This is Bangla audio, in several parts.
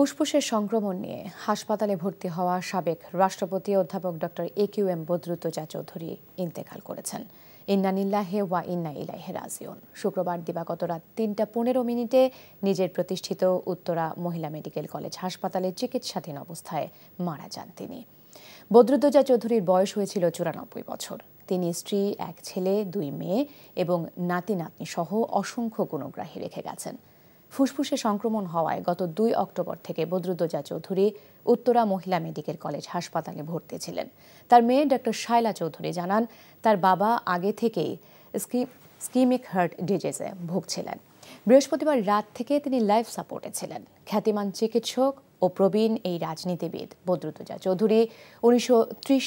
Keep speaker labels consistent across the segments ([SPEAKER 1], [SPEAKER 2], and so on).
[SPEAKER 1] ফুসফুসের সংক্রমণ নিয়ে হাসপাতালে ভর্তি হওয়া সাবেক রাষ্ট্রপতি অধ্যাপক ডক্টর এ কিউ এম বদ্রুত চা চৌধুরী ইন্তেকাল করেছেন ইন্নানিল্লাহে ওয়া ইন্না ইলাহে রাজিউন শুক্রবার দিবাগত রাত তিনটা পনেরো মিনিটে নিজের প্রতিষ্ঠিত উত্তরা মহিলা মেডিকেল কলেজ হাসপাতালে চিকিৎসাধীন অবস্থায় মারা যান তিনি বদরুদ্দোজা চৌধুরীর বয়স হয়েছিল চুরানব্বই বছর তিনি স্ত্রী এক ছেলে দুই মেয়ে এবং নাতি নাতনি সহ অসংখ্য গুণগ্রাহী রেখে গেছেন ফুসফুসে সংক্রমণ হওয়ায় গত দুই অক্টোবর থেকে বদ্রুদ্দোজা চৌধুরী উত্তরা মহিলা মেডিকেল কলেজ হাসপাতালে ভর্তি ছিলেন তার মেয়ে ডক্টর শায়লা চৌধুরী জানান তার বাবা আগে থেকেই স্কিমিক হার্ট ডিজিজে ভুগছিলেন বৃহস্পতিবার রাত থেকে তিনি লাইফ সাপোর্টে ছিলেন খ্যাতিমান চিকিৎসক ও প্রবীণ এই রাজনীতিবিদ বদ্রুতজা চৌধুরী উনিশশো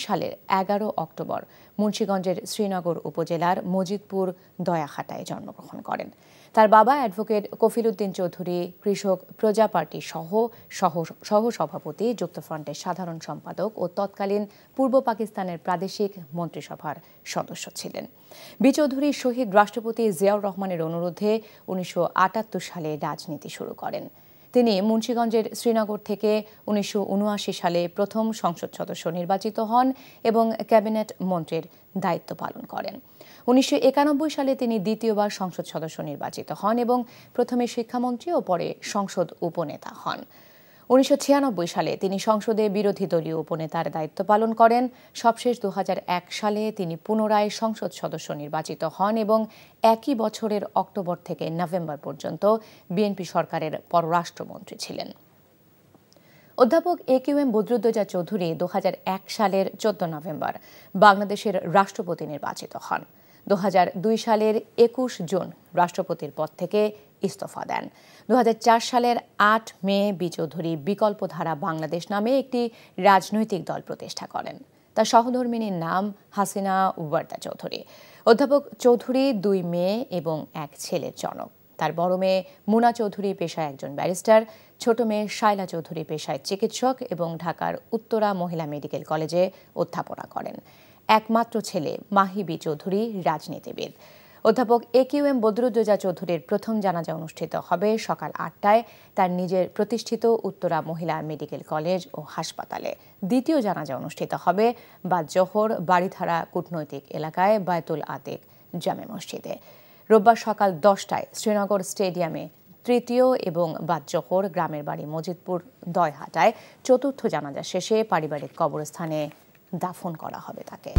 [SPEAKER 1] সালের এগারো অক্টোবর মুন্সীগঞ্জের শ্রীনগর উপজেলার মজিদপুর দয়াহাটায় জন্মগ্রহণ করেন তার বাবা অ্যাডভোকেট উদ্দিন চৌধুরী কৃষক প্রজা পার্টি সহ সহসভাপতি যুক্তফ্রন্টের সাধারণ সম্পাদক ও তৎকালীন পূর্ব পাকিস্তানের প্রাদেশিক মন্ত্রিসভার সদস্য ছিলেন বি চৌধুরী শহীদ রাষ্ট্রপতি জিয়াউর রহমানের অনুরোধে উনিশশো সালে রাজনীতি শুরু করেন তিনি মুন্সীগঞ্জের শ্রীনগর থেকে উনিশশো সালে প্রথম সংসদ সদস্য নির্বাচিত হন এবং ক্যাবিনেট মন্ত্রীর দায়িত্ব পালন করেন উনিশশো সালে তিনি দ্বিতীয়বার সংসদ সদস্য নির্বাচিত হন এবং প্রথমে শিক্ষামন্ত্রী ও পরে সংসদ উপনেতা হন উনিশশো সালে তিনি সংসদে বিরোধী দলীয় উপনেতার দায়িত্ব পালন করেন সবশেষ দু সালে তিনি পুনরায় সংসদ সদস্য নির্বাচিত হন এবং একই বছরের অক্টোবর থেকে নভেম্বর পর্যন্ত বিএনপি সরকারের পররাষ্ট্রমন্ত্রী ছিলেন অধ্যাপক A Q M Badruddoza Chowdhury দু সালের চোদ্দ নভেম্বর বাংলাদেশের রাষ্ট্রপতি নির্বাচিত হন দু সালের একুশ জুন রাষ্ট্রপতির পদ থেকে ইস্তফা দেন দু সালের আট মে বিচৌধুরী বিকল্পধারা বাংলাদেশ নামে একটি রাজনৈতিক দল প্রতিষ্ঠা করেন তার সহধর্মিনীর নাম হাসিনা ওয়ার্দা চৌধুরী অধ্যাপক চৌধুরী দুই মেয়ে এবং এক ছেলের জনক তার বড় মেয়ে মুনা চৌধুরী পেশায় একজন ব্যারিস্টার ছোট মেয়ে শায়লা চৌধুরী পেশায় চিকিৎসক এবং ঢাকার উত্তরা মহিলা মেডিকেল কলেজে অধ্যাপনা করেন একমাত্র ছেলে মাহিবি চৌধুরী রাজনীতিবিদ অধ্যাপক এ কিউ এম বদরুদ্দোজা চৌধুরীর প্রথম জানাজা অনুষ্ঠিত হবে সকাল আটটায় তার নিজের প্রতিষ্ঠিত উত্তরা মহিলা মেডিকেল কলেজ ও হাসপাতালে দ্বিতীয় জানাজা অনুষ্ঠিত হবে বা জহর বাড়িধারা কূটনৈতিক এলাকায় বায়তুল আতিক জামে মসজিদে রোববার সকাল দশটায় শ্রীনগর স্টেডিয়ামে তৃতীয় এবং বাদজহর গ্রামের বাড়ি মজিদপুর দয়হাটায় চতুর্থ জানাজা শেষে পারিবারিক কবরস্থানে দাফন করা হবে তাকে